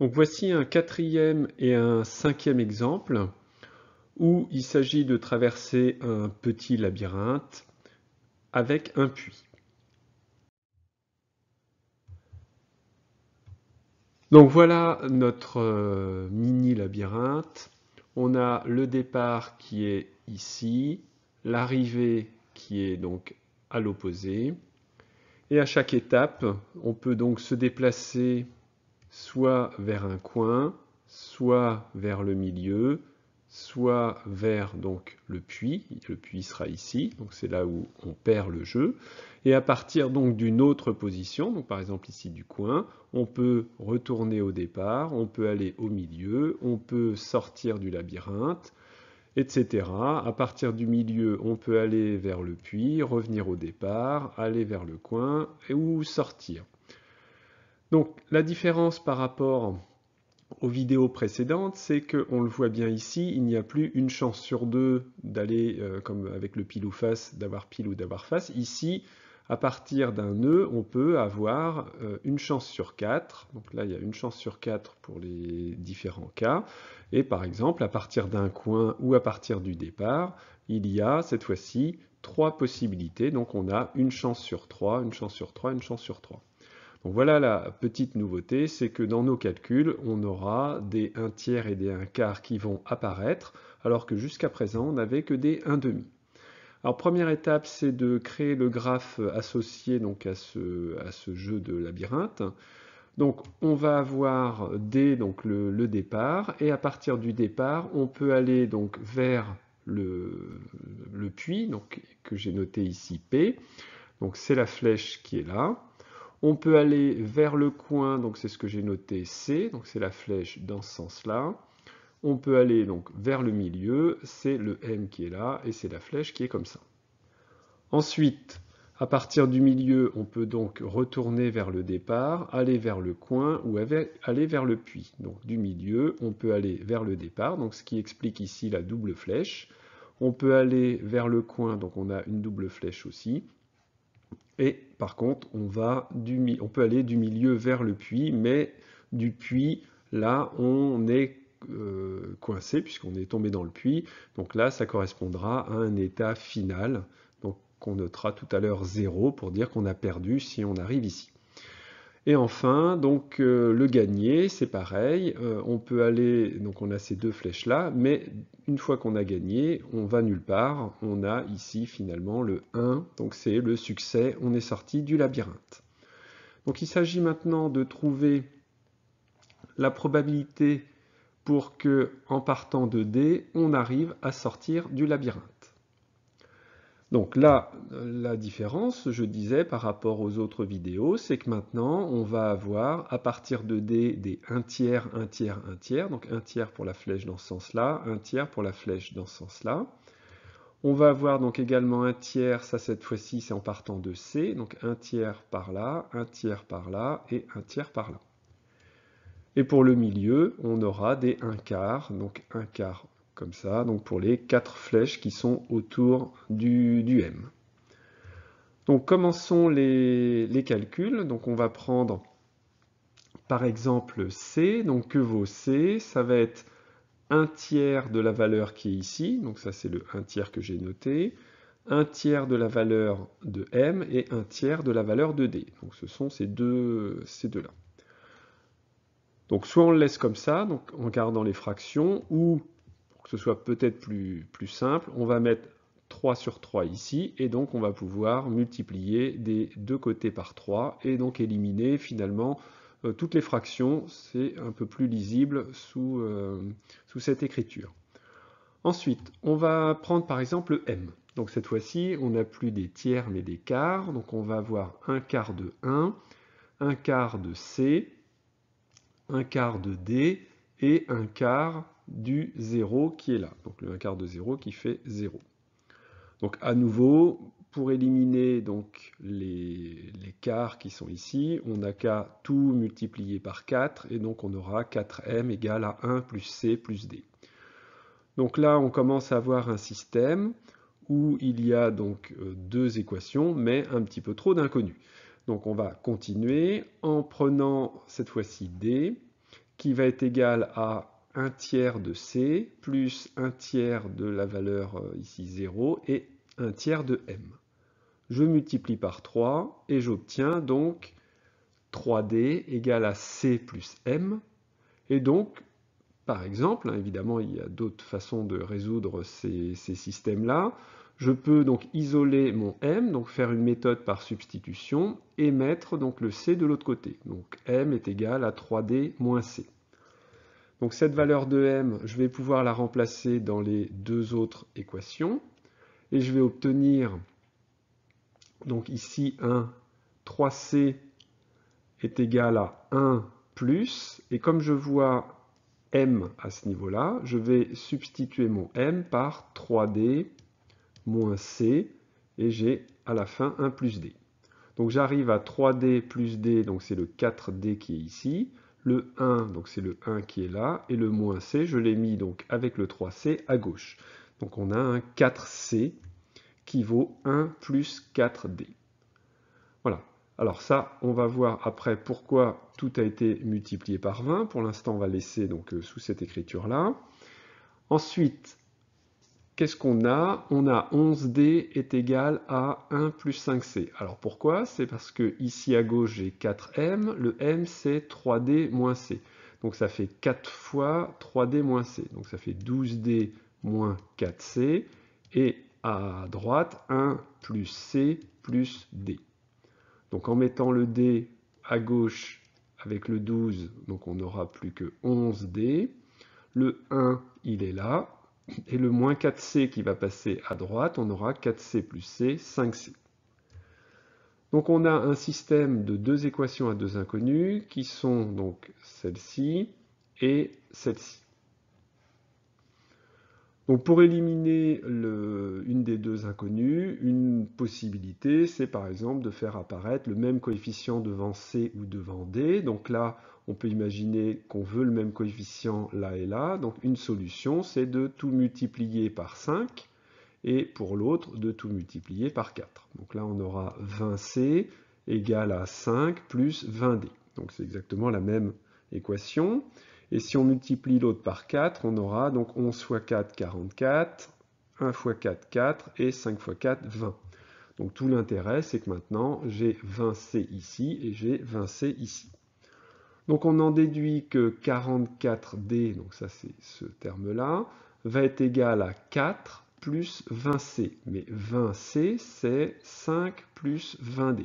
Donc voici un quatrième et un cinquième exemple où il s'agit de traverser un petit labyrinthe avec un puits. Donc voilà notre euh, mini labyrinthe. On a le départ qui est ici, l'arrivée qui est donc à l'opposé. Et à chaque étape, on peut donc se déplacer soit vers un coin, soit vers le milieu, soit vers donc le puits, le puits sera ici, donc c'est là où on perd le jeu, et à partir donc d'une autre position, donc par exemple ici du coin, on peut retourner au départ, on peut aller au milieu, on peut sortir du labyrinthe, etc. À partir du milieu, on peut aller vers le puits, revenir au départ, aller vers le coin, ou sortir. Donc la différence par rapport aux vidéos précédentes, c'est qu'on le voit bien ici, il n'y a plus une chance sur deux d'aller, euh, comme avec le pile ou face, d'avoir pile ou d'avoir face. Ici, à partir d'un nœud, on peut avoir euh, une chance sur quatre. Donc là, il y a une chance sur quatre pour les différents cas. Et par exemple, à partir d'un coin ou à partir du départ, il y a cette fois-ci trois possibilités. Donc on a une chance sur trois, une chance sur trois, une chance sur trois voilà la petite nouveauté, c'est que dans nos calculs, on aura des 1 tiers et des 1 quart qui vont apparaître, alors que jusqu'à présent, on n'avait que des 1 demi. Alors première étape, c'est de créer le graphe associé donc, à, ce, jeu de labyrinthe. Donc on va avoir D, donc, le, départ, et à partir du départ, on peut aller donc, vers le, puits que j'ai noté ici P. Donc c'est la flèche qui est là. On peut aller vers le coin, donc c'est ce que j'ai noté C, donc c'est la flèche dans ce sens-là. On peut aller donc vers le milieu, c'est le M qui est là, et c'est la flèche qui est comme ça. Ensuite, à partir du milieu, on peut donc retourner vers le départ, aller vers le coin ou aller vers le puits. Donc du milieu, on peut aller vers le départ, donc ce qui explique ici la double flèche. On peut aller vers le coin, donc on a une double flèche aussi. Et par contre, on, va du, on peut aller du milieu vers le puits, mais du puits, là, on est euh, coincé puisqu'on est tombé dans le puits. Donc là, ça correspondra à un état final, donc qu'on notera tout à l'heure 0 pour dire qu'on a perdu si on arrive ici. Et enfin, donc euh, le gagner, c'est pareil, euh, on peut aller, donc on a ces deux flèches là, mais une fois qu'on a gagné, on va nulle part, on a ici finalement le 1, donc c'est le succès, on est sorti du labyrinthe. Donc il s'agit maintenant de trouver la probabilité pour que, en partant de D, on arrive à sortir du labyrinthe. Donc là, euh, la différence, je disais, par rapport aux autres vidéos, c'est que maintenant, on va avoir, à partir de D, des 1 tiers, 1 tiers, 1 tiers, donc 1 tiers pour la flèche dans ce sens-là, 1 tiers pour la flèche dans ce sens-là. On va avoir donc également 1 tiers, ça cette fois-ci, c'est en partant de C, donc 1 tiers par là, 1 tiers par là, et 1 tiers par là. Et pour le milieu, on aura des 1 quart, donc 1 quart comme ça, donc pour les quatre flèches qui sont autour du, M. Donc commençons les, calculs. Donc on va prendre par exemple C, donc que vaut C Ça va être un tiers de la valeur qui est ici, donc ça c'est le 1 tiers que j'ai noté, Un tiers de la valeur de M et un tiers de la valeur de D. Donc ce sont ces deux-là. Ces deux donc soit on le laisse comme ça, donc en gardant les fractions, ou que ce soit peut-être plus, simple, on va mettre 3 sur 3 ici, et donc on va pouvoir multiplier des deux côtés par 3, et donc éliminer finalement euh, toutes les fractions, c'est un peu plus lisible sous, euh, sous cette écriture. Ensuite, on va prendre par exemple m. Donc cette fois-ci, on n'a plus des tiers mais des quarts, donc on va avoir un quart de 1, un quart de c, un quart de d et un quart du 0 qui est là. Donc le 1 quart de 0 qui fait 0. Donc à nouveau, pour éliminer donc les, les quarts qui sont ici, on n'a qu'à tout multiplier par 4, et donc on aura 4m égale à 1 plus c plus d. Donc là, on commence à avoir un système où il y a donc euh, deux équations, mais un petit peu trop d'inconnus. Donc on va continuer en prenant cette fois-ci d, qui va être égal à 1 tiers de C plus 1 tiers de la valeur euh, ici 0 et 1 tiers de M. Je multiplie par 3 et j'obtiens donc 3D égale à C plus M. Et donc, par exemple, hein, évidemment, il y a d'autres façons de résoudre ces, ces systèmes-là. Je peux donc isoler mon M, donc faire une méthode par substitution, et mettre donc le C de l'autre côté. Donc M est égal à 3D moins C. Donc cette valeur de m, je vais pouvoir la remplacer dans les deux autres équations. Et je vais obtenir, donc ici, un 3c est égal à 1 plus. Et comme je vois m à ce niveau-là, je vais substituer mon m par 3d moins c. Et j'ai à la fin 1 plus d. Donc j'arrive à 3d plus d, donc c'est le 4d qui est ici le 1, donc c'est le 1 qui est là, et le moins C, je l'ai mis donc avec le 3C à gauche. Donc on a un 4C qui vaut 1 plus 4D. Voilà. Alors ça, on va voir après pourquoi tout a été multiplié par 20. Pour l'instant, on va laisser donc euh, sous cette écriture-là. Ensuite, qu'est-ce qu'on a On a 11D est égal à 1 plus 5C. Alors pourquoi C'est parce que ici à gauche j'ai 4M, le M c'est 3D moins C. Donc ça fait 4 fois 3D moins C. Donc ça fait 12D moins 4C. Et à droite, 1 plus C plus D. Donc en mettant le D à gauche avec le 12, donc on n'aura plus que 11D. Le 1, il est là, et le moins 4C qui va passer à droite, on aura 4C plus C, 5C. Donc on a un système de deux équations à deux inconnues qui sont donc celle-ci et celle-ci. Donc pour éliminer une des deux inconnues, une possibilité, c'est par exemple de faire apparaître le même coefficient devant C ou devant D. Donc là, on peut imaginer qu'on veut le même coefficient là et là. Donc une solution, c'est de tout multiplier par 5 et pour l'autre, de tout multiplier par 4. Donc là, on aura 20C égale à 5 plus 20D. Donc c'est exactement la même équation. Et si on multiplie l'autre par 4, on aura donc 11 fois 4, 44, 1 fois 4, 4 et 5 fois 4, 20. Donc tout l'intérêt, c'est que maintenant, j'ai 20C ici et j'ai 20C ici. Donc on en déduit que 44D, donc ça c'est ce terme-là, va être égal à 4 plus 20C. Mais 20C, c'est 5 plus 20D.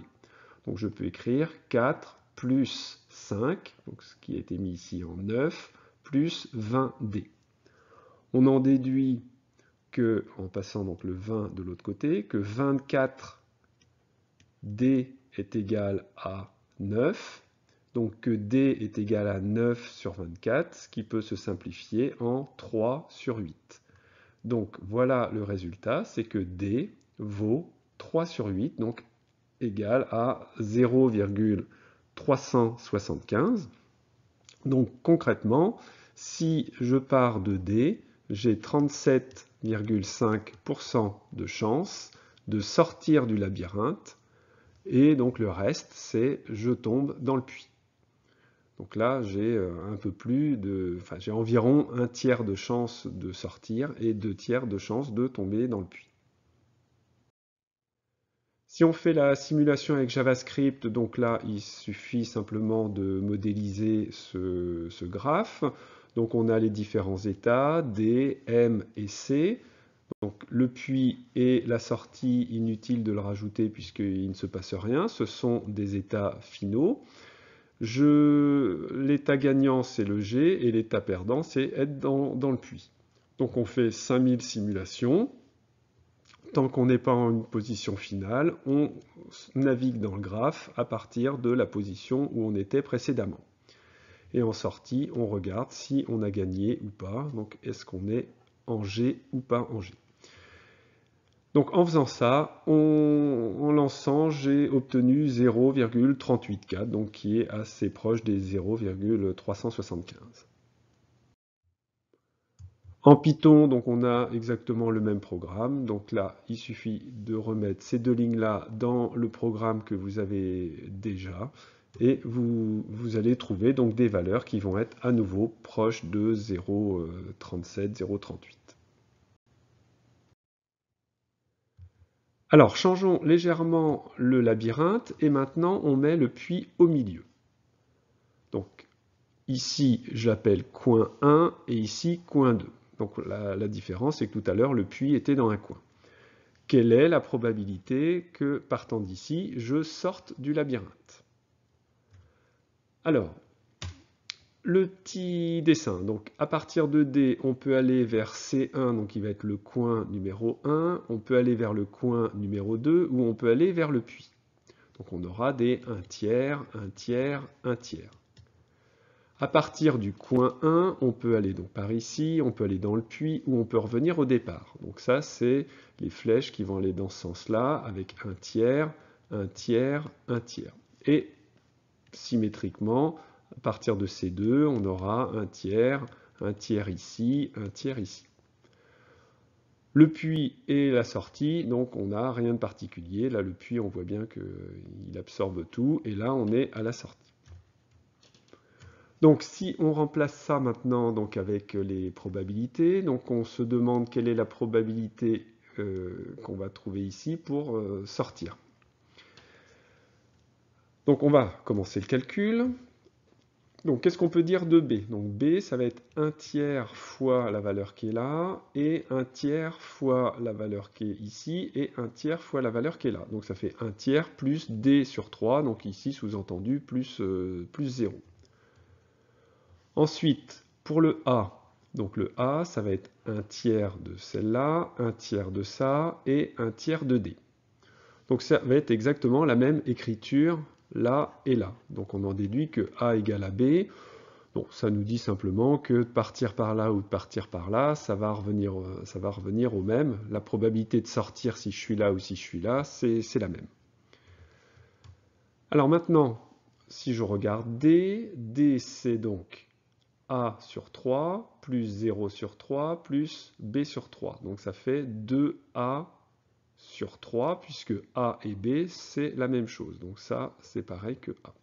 Donc je peux écrire 4 plus 5, donc ce qui a été mis ici en 9, plus 20D. On en déduit que, en passant donc le 20 de l'autre côté, que 24D est égal à 9, donc que D est égal à 9 sur 24, ce qui peut se simplifier en 3 sur 8. Donc voilà le résultat, c'est que D vaut 3 sur 8, donc égal à 0,375. Donc concrètement, si je pars de D, j'ai 37,5% de chance de sortir du labyrinthe, et donc le reste, c'est je tombe dans le puits. Donc là, j'ai euh, un peu plus de... Enfin, j'ai environ un tiers de chance de sortir et deux tiers de chance de tomber dans le puits. Si on fait la simulation avec JavaScript, donc là, il suffit simplement de modéliser ce, graphe. Donc on a les différents états, D, M et C. Donc le puits et la sortie, inutile de le rajouter puisqu'il ne se passe rien, ce sont des états finaux l'état gagnant, c'est le G, et l'état perdant, c'est être dans, dans le puits. Donc on fait 5000 simulations. Tant qu'on n'est pas en une position finale, on navigue dans le graphe à partir de la position où on était précédemment. Et en sortie, on regarde si on a gagné ou pas. Donc est-ce qu'on est en G ou pas en G. Donc en faisant ça, en lançant, j'ai obtenu 0,384, donc qui est assez proche des 0,375. En Python, donc on a exactement le même programme. Donc là, il suffit de remettre ces deux lignes-là dans le programme que vous avez déjà. Et vous, vous, allez trouver donc des valeurs qui vont être à nouveau proches de 0,37, 0,38. Euh, Alors, changeons légèrement le labyrinthe et maintenant on met le puits au milieu. Donc, ici, j'appelle coin 1 et ici, coin 2. Donc, la, différence, c'est que tout à l'heure, le puits était dans un coin. Quelle est la probabilité que, partant d'ici, je sorte du labyrinthe Alors, le petit dessin. Donc à partir de D, on peut aller vers C1, donc il va être le coin numéro 1, on peut aller vers le coin numéro 2, ou on peut aller vers le puits. Donc on aura des 1 tiers, 1 tiers, 1 tiers. À partir du coin 1, on peut aller donc par ici, on peut aller dans le puits, ou on peut revenir au départ. Donc ça, c'est les flèches qui vont aller dans ce sens-là, avec 1 tiers, 1 tiers, 1 tiers. Et symétriquement, à partir de ces deux, on aura un tiers, un tiers ici, un tiers ici. Le puits et la sortie, donc on n'a rien de particulier. Là, le puits, on voit bien qu'il absorbe tout. Et là, on est à la sortie. Donc, si on remplace ça maintenant donc, avec les probabilités, donc on se demande quelle est la probabilité euh, qu'on va trouver ici pour euh, sortir. Donc, on va commencer le calcul. Donc, qu'est-ce qu'on peut dire de B Donc, B, ça va être 1 tiers fois la valeur qui est là, et 1 tiers fois la valeur qui est ici, et 1 tiers fois la valeur qui est là. Donc, ça fait 1 tiers plus D sur 3, donc ici, sous-entendu, plus, 0. Euh, Ensuite, pour le A, donc le A, ça va être 1 tiers de celle-là, 1 tiers de ça, et 1 tiers de D. Donc, ça va être exactement la même écriture là et là. Donc on en déduit que A égale à B. Bon, ça nous dit simplement que de partir par là ou de partir par là, ça va revenir, euh, ça va revenir au même. La probabilité de sortir si je suis là ou si je suis là, c'est la même. Alors maintenant, si je regarde D, D c'est donc A sur 3 plus 0 sur 3 plus B sur 3. Donc ça fait 2A sur 3, puisque A et B, c'est la même chose. Donc ça, c'est pareil que A.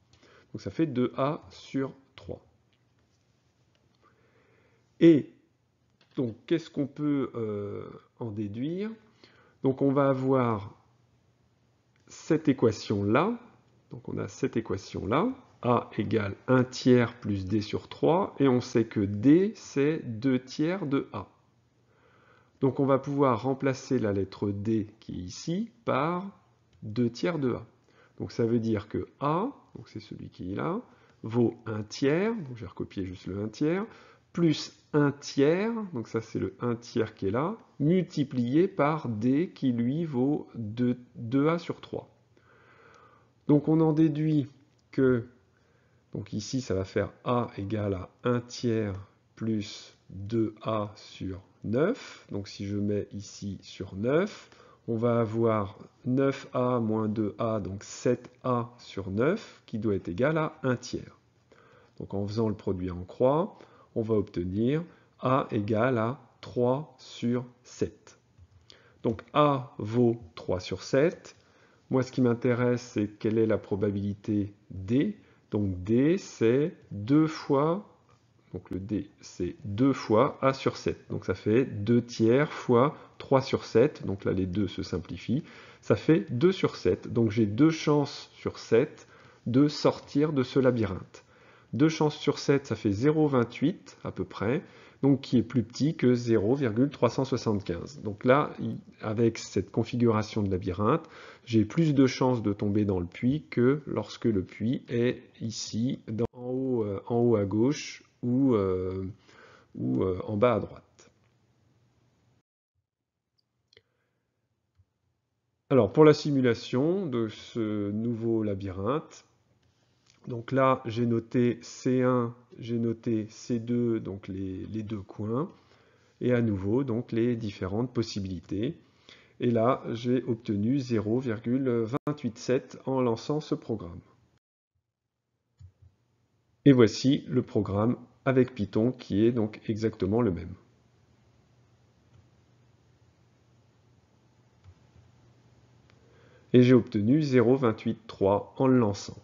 Donc ça fait 2A sur 3. Et donc qu'est-ce qu'on peut euh, en déduire Donc on va avoir cette équation-là. Donc on a cette équation-là. A égale 1 tiers plus D sur 3. Et on sait que D, c'est 2 tiers de A. Donc on va pouvoir remplacer la lettre D qui est ici par 2 tiers de A. Donc ça veut dire que A, donc c'est celui qui est là, vaut 1 tiers, donc je vais recopier juste le 1 tiers, plus 1 tiers, donc ça c'est le 1 tiers qui est là, multiplié par D qui lui vaut 2, 2A sur 3. Donc on en déduit que, donc ici ça va faire A égale à 1 tiers plus 2A sur 9. Donc si je mets ici sur 9, on va avoir 9a moins 2a, donc 7a sur 9, qui doit être égal à 1 tiers. Donc en faisant le produit en croix, on va obtenir a égale à 3 sur 7. Donc a vaut 3 sur 7. Moi, ce qui m'intéresse, c'est quelle est la probabilité d. Donc d, c'est 2 fois donc le D, c'est 2 fois A sur 7. Donc ça fait 2 tiers fois 3 sur 7. Donc là, les deux se simplifient. Ça fait 2 sur 7. Donc j'ai 2 chances sur 7 de sortir de ce labyrinthe. 2 chances sur 7, ça fait 0,28 à peu près. Donc qui est plus petit que 0,375. Donc là, avec cette configuration de labyrinthe, j'ai plus de chances de tomber dans le puits que lorsque le puits est ici, euh, en haut à gauche, ou, euh, ou euh, en bas à droite. Alors pour la simulation de ce nouveau labyrinthe, donc là j'ai noté C1, j'ai noté C2, donc les, les, deux coins, et à nouveau donc les différentes possibilités. Et là j'ai obtenu 0,287 en lançant ce programme. Et voici le programme avec Python qui est donc exactement le même. Et j'ai obtenu 0.28.3 en le lançant.